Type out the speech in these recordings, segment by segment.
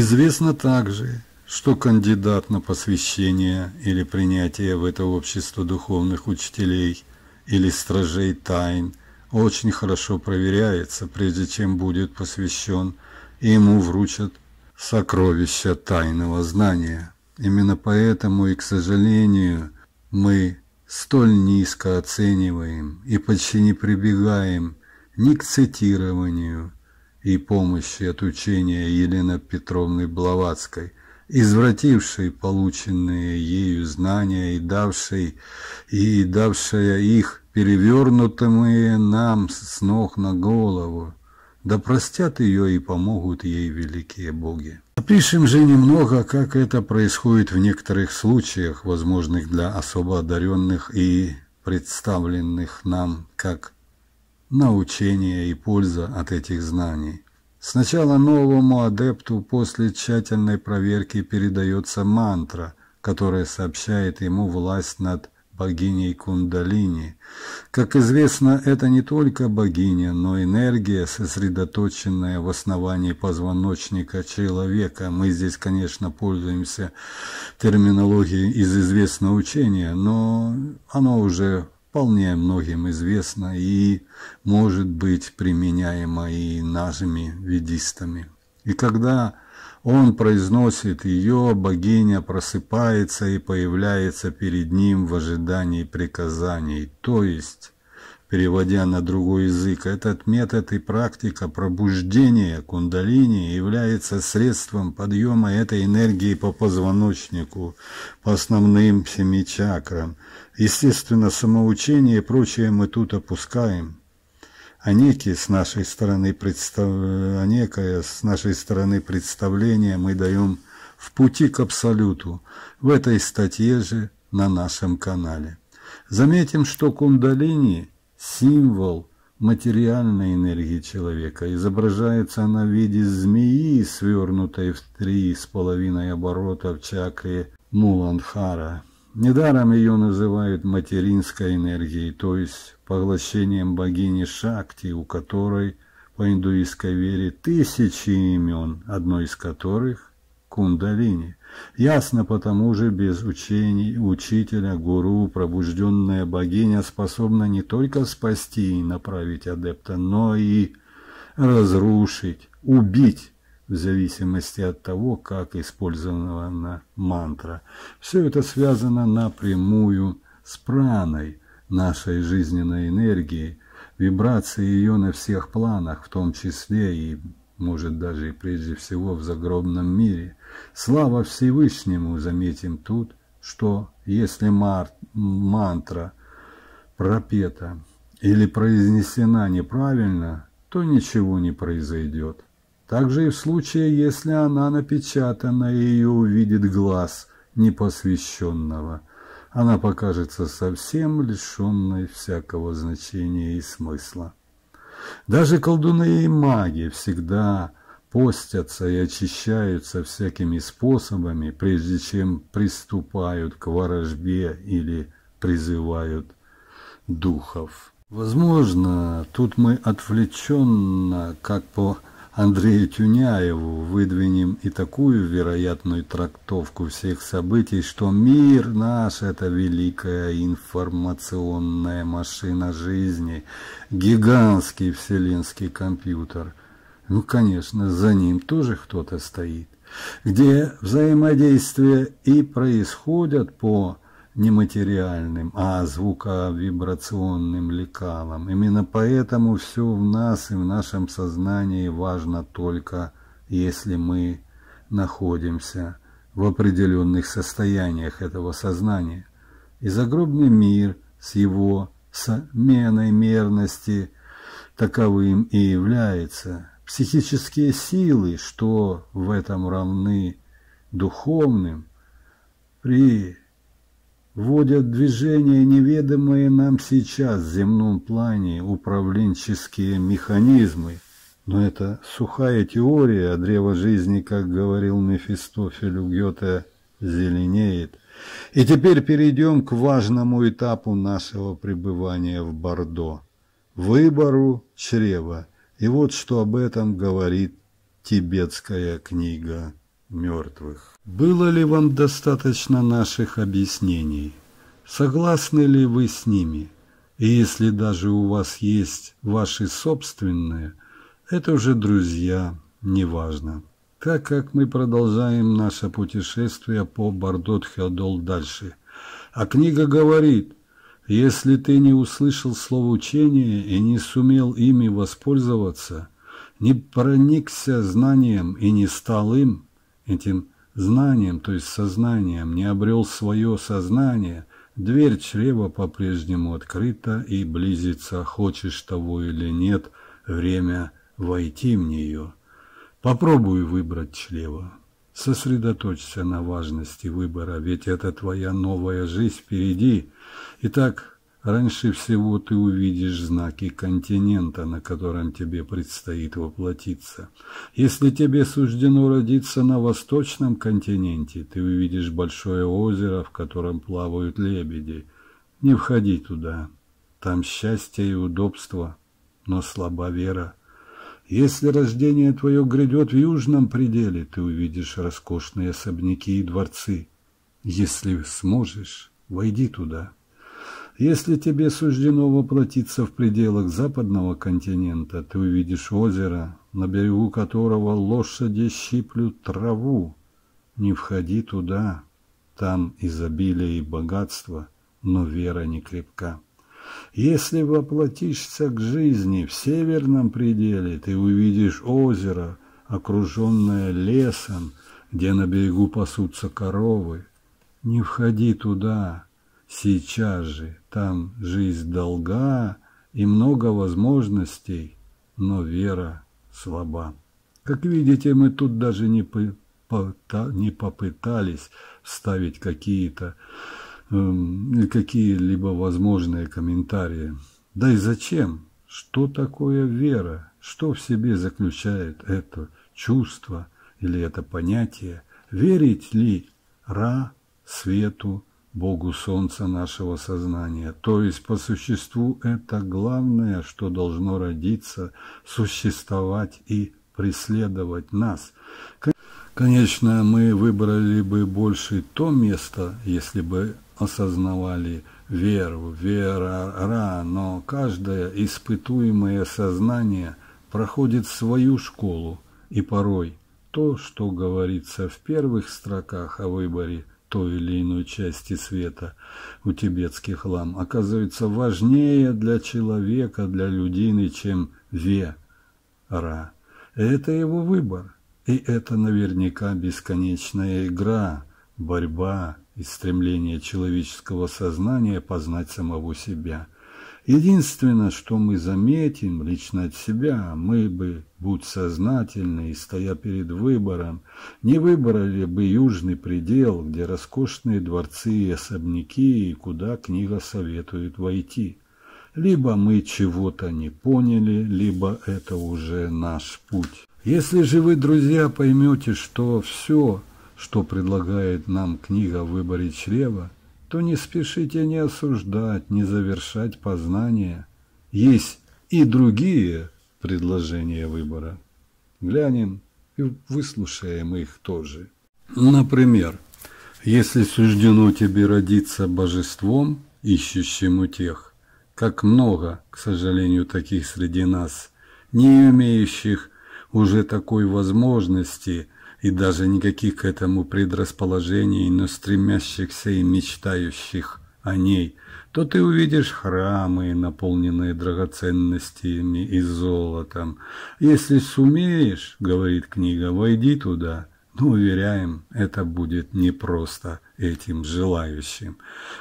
Известно также, что кандидат на посвящение или принятие в это общество духовных учителей или стражей тайн очень хорошо проверяется, прежде чем будет посвящен, и ему вручат сокровища тайного знания. Именно поэтому и, к сожалению, мы столь низко оцениваем и почти не прибегаем ни к цитированию, и помощи от учения Елены Петровны Блаватской, извратившей полученные ею знания и давшей и давшая их перевернутые нам с ног на голову. Да простят ее и помогут ей великие боги. Напишем же немного, как это происходит в некоторых случаях, возможных для особо одаренных и представленных нам как научение и польза от этих знаний. Сначала новому адепту после тщательной проверки передается мантра, которая сообщает ему власть над богиней Кундалини. Как известно, это не только богиня, но энергия, сосредоточенная в основании позвоночника человека. Мы здесь, конечно, пользуемся терминологией из известного учения, но оно уже вполне многим известна и может быть применяема и нашими ведистами. И когда он произносит ее, богиня просыпается и появляется перед ним в ожидании приказаний, то есть переводя на другой язык, этот метод и практика пробуждения кундалини является средством подъема этой энергии по позвоночнику, по основным семи чакрам. Естественно, самоучение и прочее мы тут опускаем. А некие с нашей стороны представ... а некое с нашей стороны представление мы даем в пути к абсолюту, в этой статье же на нашем канале. Заметим, что кундалини – символ материальной энергии человека. Изображается она в виде змеи, свернутой в три с половиной оборота в чакре Муланхара. Недаром ее называют материнской энергией, то есть поглощением богини Шакти, у которой по индуистской вере тысячи имен, одно из которых – Кундалини. Ясно потому же, без учений учителя, гуру, пробужденная богиня способна не только спасти и направить адепта, но и разрушить, убить, в зависимости от того, как использована мантра. Все это связано напрямую с праной, нашей жизненной энергии, вибрации ее на всех планах, в том числе и, может, даже и прежде всего в загробном мире. Слава Всевышнему, заметим тут, что если мар мантра пропета или произнесена неправильно, то ничего не произойдет. Также и в случае, если она напечатана и ее увидит глаз непосвященного, она покажется совсем лишенной всякого значения и смысла. Даже колдуны и маги всегда постятся и очищаются всякими способами, прежде чем приступают к ворожбе или призывают духов. Возможно, тут мы отвлеченно, как по Андрею Тюняеву, выдвинем и такую вероятную трактовку всех событий, что мир наш – это великая информационная машина жизни, гигантский вселенский компьютер – ну, конечно, за ним тоже кто-то стоит, где взаимодействия и происходят по не материальным, а звуковибрационным лекалам. Именно поэтому все в нас и в нашем сознании важно только, если мы находимся в определенных состояниях этого сознания. И загробный мир с его сменой мерности таковым и является – психические силы, что в этом равны духовным, приводят в движение неведомые нам сейчас в земном плане управленческие механизмы. Но это сухая теория, а древо жизни, как говорил Мефистофель у Гёте, зеленеет. И теперь перейдем к важному этапу нашего пребывания в Бордо – выбору чрева – и вот что об этом говорит тибетская книга мертвых. Было ли вам достаточно наших объяснений? Согласны ли вы с ними? И если даже у вас есть ваши собственные, это уже друзья, неважно. Так как мы продолжаем наше путешествие по бардот дальше. А книга говорит, если ты не услышал слово учения и не сумел ими воспользоваться, не проникся знанием и не стал им, этим знанием, то есть сознанием, не обрел свое сознание, дверь чрева по-прежнему открыта и близится, хочешь того или нет, время войти в нее. Попробуй выбрать чрево. Сосредоточься на важности выбора, ведь это твоя новая жизнь впереди. Итак, раньше всего ты увидишь знаки континента, на котором тебе предстоит воплотиться. Если тебе суждено родиться на восточном континенте, ты увидишь большое озеро, в котором плавают лебеди. Не входи туда. Там счастье и удобство, но слаба вера. Если рождение твое грядет в южном пределе, ты увидишь роскошные особняки и дворцы. Если сможешь, войди туда. Если тебе суждено воплотиться в пределах западного континента, ты увидишь озеро, на берегу которого лошади щиплют траву. Не входи туда, там изобилие и богатство, но вера не крепка. Если воплотишься к жизни в северном пределе, ты увидишь озеро, окруженное лесом, где на берегу пасутся коровы. Не входи туда, сейчас же, там жизнь долга и много возможностей, но вера слаба. Как видите, мы тут даже не, попытались вставить какие-то Эм, какие-либо возможные комментарии. Да и зачем? Что такое вера? Что в себе заключает это чувство или это понятие? Верить ли Ра, свету, Богу Солнца нашего сознания? То есть, по существу, это главное, что должно родиться, существовать и преследовать нас. Конечно, мы выбрали бы больше то место, если бы осознавали веру, вера, ра, но каждое испытуемое сознание проходит свою школу, и порой то, что говорится в первых строках о выборе той или иной части света у тибетских лам, оказывается важнее для человека, для людины, чем вера. Это его выбор, и это наверняка бесконечная игра – борьба и стремление человеческого сознания познать самого себя. Единственное, что мы заметим лично от себя, мы бы, будь сознательны и стоя перед выбором, не выбрали бы южный предел, где роскошные дворцы и особняки, и куда книга советует войти. Либо мы чего-то не поняли, либо это уже наш путь. Если же вы, друзья, поймете, что все что предлагает нам книга о выборе чрева, то не спешите не осуждать, не завершать познание. Есть и другие предложения выбора. Глянем и выслушаем их тоже. Например, если суждено тебе родиться божеством, ищущим утех, как много, к сожалению, таких среди нас, не имеющих уже такой возможности – и даже никаких к этому предрасположений, но стремящихся и мечтающих о ней, то ты увидишь храмы, наполненные драгоценностями и золотом. Если сумеешь, говорит книга, войди туда – но, уверяем, это будет непросто этим желающим.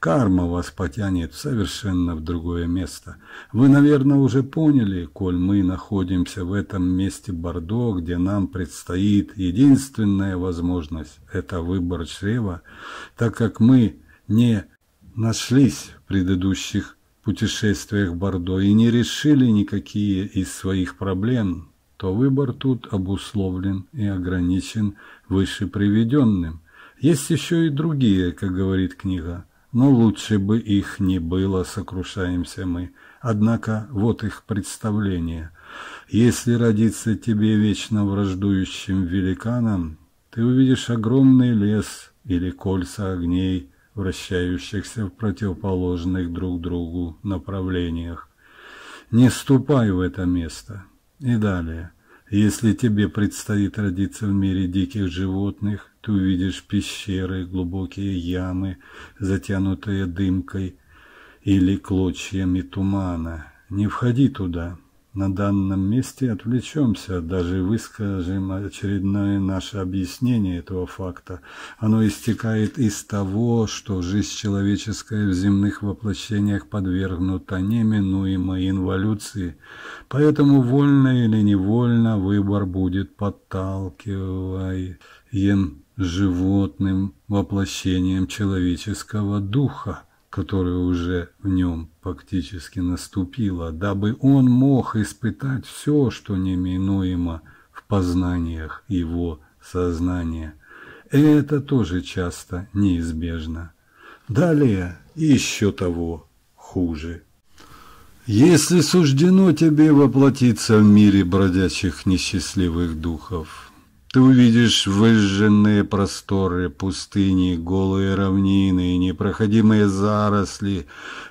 Карма вас потянет совершенно в другое место. Вы, наверное, уже поняли, коль мы находимся в этом месте Бордо, где нам предстоит единственная возможность – это выбор чрева, так как мы не нашлись в предыдущих путешествиях Бордо и не решили никакие из своих проблем, то выбор тут обусловлен и ограничен выше приведенным. Есть еще и другие, как говорит книга, но лучше бы их не было, сокрушаемся мы. Однако вот их представление. Если родиться тебе вечно враждующим великаном, ты увидишь огромный лес или кольца огней, вращающихся в противоположных друг другу направлениях. Не ступай в это место. И далее. Если тебе предстоит родиться в мире диких животных, ты увидишь пещеры, глубокие ямы, затянутые дымкой или клочьями тумана. Не входи туда, на данном месте отвлечемся, даже выскажем очередное наше объяснение этого факта. Оно истекает из того, что жизнь человеческая в земных воплощениях подвергнута неминуемой инволюции. Поэтому вольно или невольно выбор будет подталкиваем животным воплощением человеческого духа которая уже в нем фактически наступила, дабы он мог испытать все, что неминуемо в познаниях его сознания. Это тоже часто неизбежно. Далее еще того хуже. Если суждено тебе воплотиться в мире бродячих несчастливых духов, ты увидишь выжженные просторы, пустыни, голые равнины, непроходимые заросли,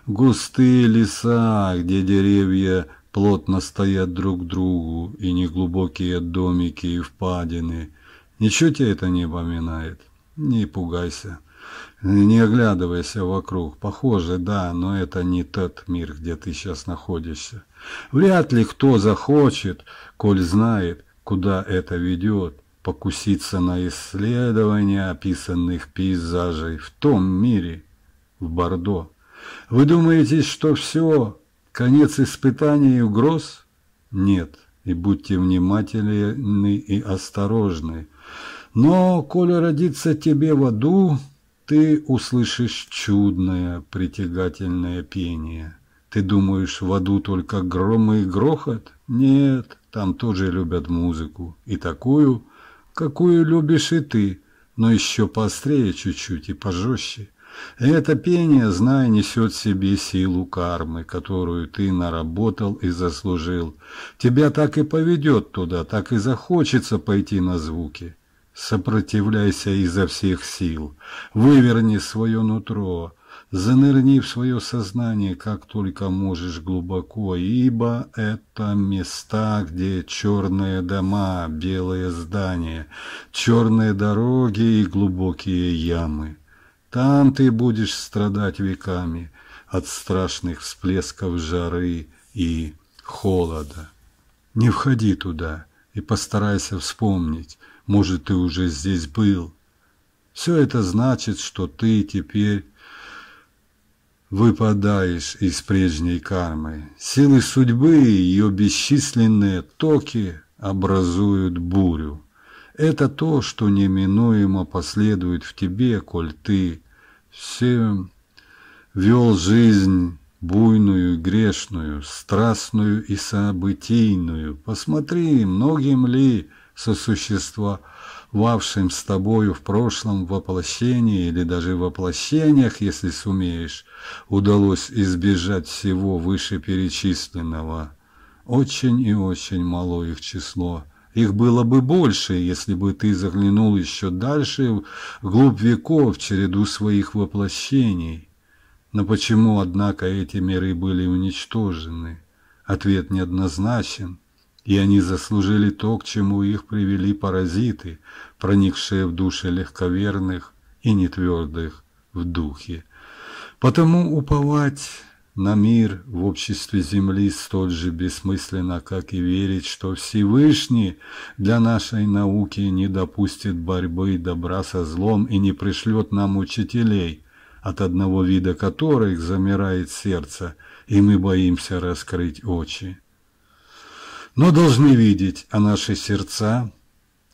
густые леса, где деревья плотно стоят друг к другу, и неглубокие домики и впадины. Ничего тебе это не поминает? Не пугайся. Не оглядывайся вокруг. Похоже, да, но это не тот мир, где ты сейчас находишься. Вряд ли кто захочет, коль знает, куда это ведет покуситься на исследование описанных пейзажей в том мире, в Бордо. Вы думаете, что все, конец испытаний и угроз? Нет, и будьте внимательны и осторожны. Но, коли родится тебе в аду, ты услышишь чудное притягательное пение. Ты думаешь, в аду только громы и грохот? Нет, там тоже любят музыку, и такую – какую любишь и ты, но еще поострее чуть-чуть и пожестче. Это пение, зная, несет в себе силу кармы, которую ты наработал и заслужил. Тебя так и поведет туда, так и захочется пойти на звуки. Сопротивляйся изо всех сил, выверни свое нутро, Занырни в свое сознание как только можешь глубоко, ибо это места, где черные дома, белые здания, черные дороги и глубокие ямы. Там ты будешь страдать веками от страшных всплесков жары и холода. Не входи туда и постарайся вспомнить, может, ты уже здесь был. Все это значит, что ты теперь выпадаешь из прежней кармы. Силы судьбы и ее бесчисленные токи образуют бурю. Это то, что неминуемо последует в тебе, коль ты все вел жизнь буйную грешную, страстную и событийную. Посмотри, многим ли сосуществовало бывавшим с тобою в прошлом воплощении или даже воплощениях, если сумеешь, удалось избежать всего вышеперечисленного. Очень и очень мало их число. Их было бы больше, если бы ты заглянул еще дальше, вглубь веков, в череду своих воплощений. Но почему, однако, эти миры были уничтожены? Ответ неоднозначен и они заслужили то, к чему их привели паразиты, проникшие в души легковерных и нетвердых в духе. Потому уповать на мир в обществе земли столь же бессмысленно, как и верить, что Всевышний для нашей науки не допустит борьбы добра со злом и не пришлет нам учителей, от одного вида которых замирает сердце, и мы боимся раскрыть очи но должны видеть, а наши сердца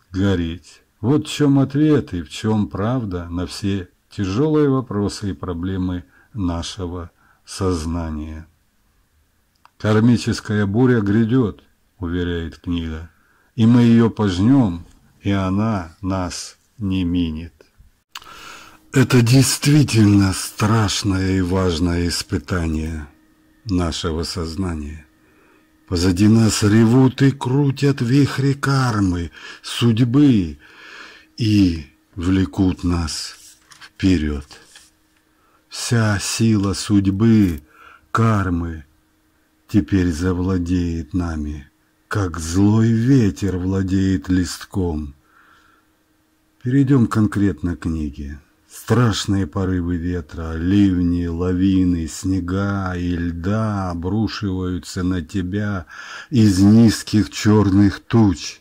гореть. Вот в чем ответ и в чем правда на все тяжелые вопросы и проблемы нашего сознания. «Кармическая буря грядет», — уверяет книга, — «и мы ее пожнем, и она нас не минет. Это действительно страшное и важное испытание нашего сознания. Позади нас ревут и крутят вихри кармы, судьбы и влекут нас вперед. Вся сила судьбы, кармы теперь завладеет нами, как злой ветер владеет листком. Перейдем конкретно к книге. Страшные порывы ветра, ливни, лавины, снега и льда обрушиваются на тебя из низких черных туч.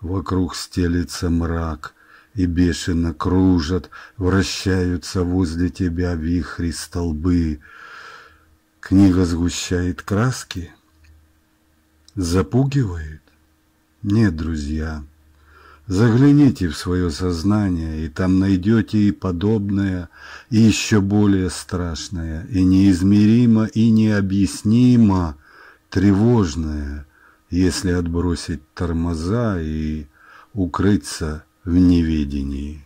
Вокруг стелится мрак, и бешено кружат, вращаются возле тебя вихри столбы. Книга сгущает краски, запугивает? Нет, друзья, Загляните в свое сознание, и там найдете и подобное, и еще более страшное, и неизмеримо, и необъяснимо тревожное, если отбросить тормоза и укрыться в неведении.